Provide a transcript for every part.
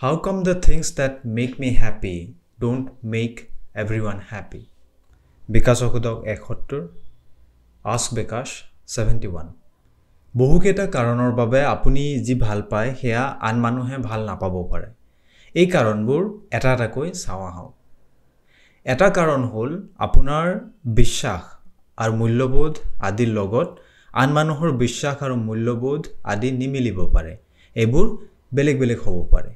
How come the things that make me happy don't make everyone happy? বিকাশ অসুধক এসত্তৰ আছ বিকাশ seventy one বহুকেইটা কাৰণৰ বাবে আপুনি যি ভাল পায় সেয়া আন মানুহে ভাল নাপাব পাৰে এই কাৰণবোৰ এটা এটাকৈ চাওঁ আহক এটা কাৰণ হ'ল আপোনাৰ বিশ্বাস আৰু মূল্যবোধ আদিৰ লগত আন মানুহৰ বিশ্বাস আৰু মূল্যবোধ আদি নিমিলিব পাৰে এইবোৰ বেলেগ বেলেগ হ'ব পাৰে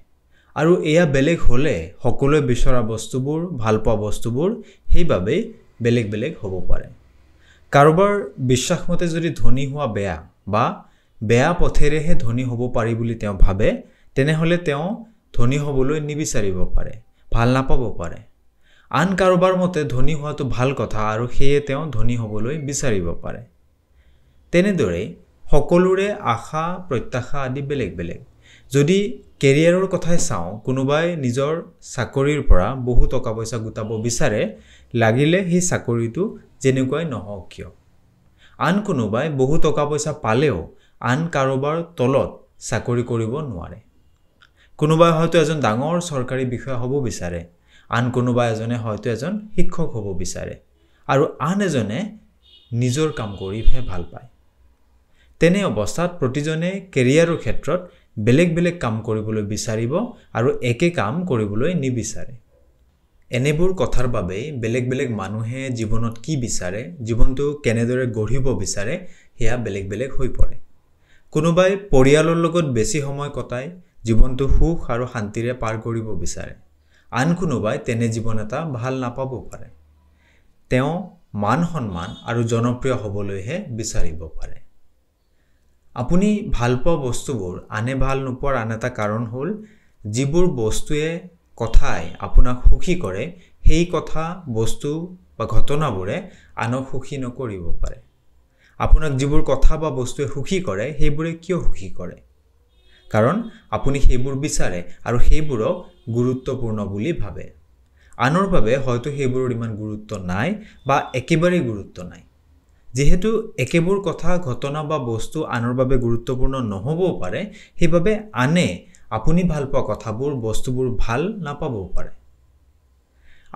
আৰু এয়া বেলেগ হ'লে সকলোৱে বিচৰা বস্তুবোৰ ভাল পোৱা বস্তুবোৰ সেইবাবেই বেলেগ বেলেগ হ'ব পাৰে কাৰোবাৰ বিশ্বাসমতে যদি ধনী হোৱা বেয়া বা বেয়া পথেৰেহে ধনী হ'ব পাৰি বুলি তেওঁ ভাবে তেনেহ'লে তেওঁ ধনী হ'বলৈ নিবিচাৰিব পাৰে ভাল নাপাব পাৰে আন কাৰোবাৰ মতে ধনী হোৱাটো ভাল কথা আৰু সেয়ে তেওঁ ধনী হ'বলৈ বিচাৰিব পাৰে তেনেদৰেই সকলোৰে আশা প্ৰত্যাশা আদি বেলেগ বেলেগ যদি কেৰিয়াৰৰ কথাই চাওঁ কোনোবাই নিজৰ চাকৰিৰ পৰা বহু টকা পইচা গোটাব বিচাৰে লাগিলে সেই চাকৰিটো যেনেকুৱাই নহওক কিয় আন কোনোবাই বহু টকা পইচা পালেও আন কাৰোবাৰ তলত চাকৰি কৰিব নোৱাৰে কোনোবাই হয়তো এজন ডাঙৰ চৰকাৰী বিষয়া হ'ব বিচাৰে আন কোনোবা এজনে হয়তো এজন শিক্ষক হ'ব বিচাৰে আৰু আন এজনে নিজৰ কাম কৰিহে ভাল পায় তেনে অৱস্থাত প্ৰতিজনে কেৰিয়াৰৰ ক্ষেত্ৰত বেলেগ বেলেগ কাম কৰিবলৈ বিচাৰিব আৰু একে কাম কৰিবলৈ নিবিচাৰে এনেবোৰ কথাৰ বাবেই বেলেগ বেলেগ মানুহে জীৱনত কি বিচাৰে জীৱনটো কেনেদৰে গঢ়িব বিচাৰে সেয়া বেলেগ বেলেগ হৈ পৰে কোনোবাই পৰিয়ালৰ লগত বেছি সময় কটাই জীৱনটো সুখ আৰু শান্তিৰে পাৰ কৰিব বিচাৰে আন কোনোবাই তেনে জীৱন এটা ভাল নাপাব পাৰে তেওঁ মান সন্মান আৰু জনপ্ৰিয় হ'বলৈহে বিচাৰিব পাৰে আপুনি ভালপোৱা বস্তুবোৰ আনে ভাল নোপোৱাৰ আন এটা কাৰণ হ'ল যিবোৰ বস্তুৱে কথাই আপোনাক সুখী কৰে সেই কথা বস্তু বা ঘটনাবোৰে আনক সুখী নকৰিব পাৰে আপোনাক যিবোৰ কথা বা বস্তুৱে সুখী কৰে সেইবোৰে কিয় সুখী কৰে কাৰণ আপুনি সেইবোৰ বিচাৰে আৰু সেইবোৰক গুৰুত্বপূৰ্ণ বুলি ভাবে আনৰ বাবে হয়তো সেইবোৰৰ ইমান গুৰুত্ব নাই বা একেবাৰেই গুৰুত্ব নাই যিহেতু একেবোৰ কথা ঘটনা বা বস্তু আনৰ বাবে গুৰুত্বপূৰ্ণ নহ'বও পাৰে সেইবাবে আনে আপুনি ভাল পোৱা কথাবোৰ বস্তুবোৰ ভাল নাপাবও পাৰে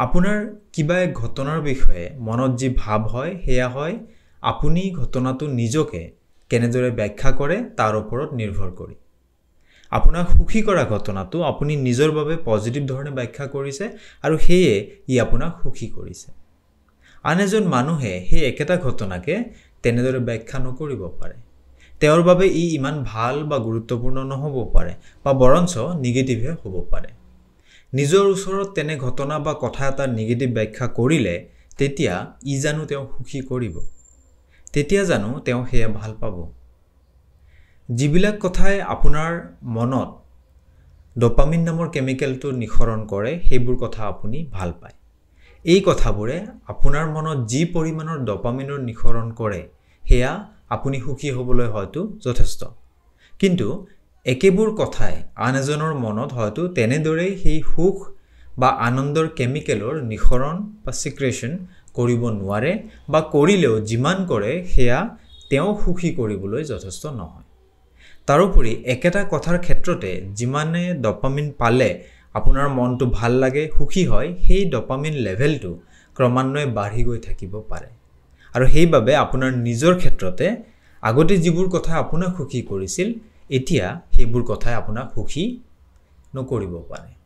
আপোনাৰ কিবা এক ঘটনাৰ বিষয়ে মনত যি ভাৱ হয় সেয়া হয় আপুনি ঘটনাটো নিজকে কেনেদৰে ব্যাখ্যা কৰে তাৰ ওপৰত নিৰ্ভৰ কৰি আপোনাক সুখী কৰা ঘটনাটো আপুনি নিজৰ বাবে পজিটিভ ধৰণে ব্যাখ্যা কৰিছে আৰু সেয়ে ই আপোনাক সুখী কৰিছে আন এজন মানুহে সেই একেটা ঘটনাকে তেনেদৰে ব্যাখ্যা নকৰিব পাৰে তেওঁৰ বাবে ই ইমান ভাল বা গুৰুত্বপূৰ্ণ নহ'ব পাৰে বা বৰঞ্চ নিগেটিভহে হ'ব পাৰে নিজৰ ওচৰত তেনে ঘটনা বা কথা এটাৰ নিগেটিভ ব্যাখ্যা কৰিলে তেতিয়া ই জানো তেওঁ সুখী কৰিব তেতিয়া জানো তেওঁ সেয়া ভাল পাব যিবিলাক কথাই আপোনাৰ মনত ডপামিন নামৰ কেমিকেলটো নিখৰণ কৰে সেইবোৰ কথা আপুনি ভাল পায় এই কথাবোৰে আপোনাৰ মনত যি পৰিমাণৰ ডপামিনৰ নিখৰণ কৰে সেয়া আপুনি সুখী হ'বলৈ হয়তো যথেষ্ট কিন্তু একেবোৰ কথাই আন এজনৰ মনত হয়তো তেনেদৰেই সেই সুখ বা আনন্দৰ কেমিকেলৰ নিখৰণ বা চিক্ৰেশ্যন কৰিব নোৱাৰে বা কৰিলেও যিমান কৰে সেয়া তেওঁ সুখী কৰিবলৈ যথেষ্ট নহয় তাৰোপৰি একেটা কথাৰ ক্ষেত্ৰতে যিমানে ডপামিন পালে আপোনাৰ মনটো ভাল লাগে সুখী হয় সেই ডপামিন লেভেলটো ক্ৰমান্বয়ে বাঢ়ি গৈ থাকিব পাৰে আৰু সেইবাবে আপোনাৰ নিজৰ ক্ষেত্ৰতে আগতে যিবোৰ কথাই আপোনাক সুখী কৰিছিল এতিয়া সেইবোৰ কথাই আপোনাক সুখী নকৰিব পাৰে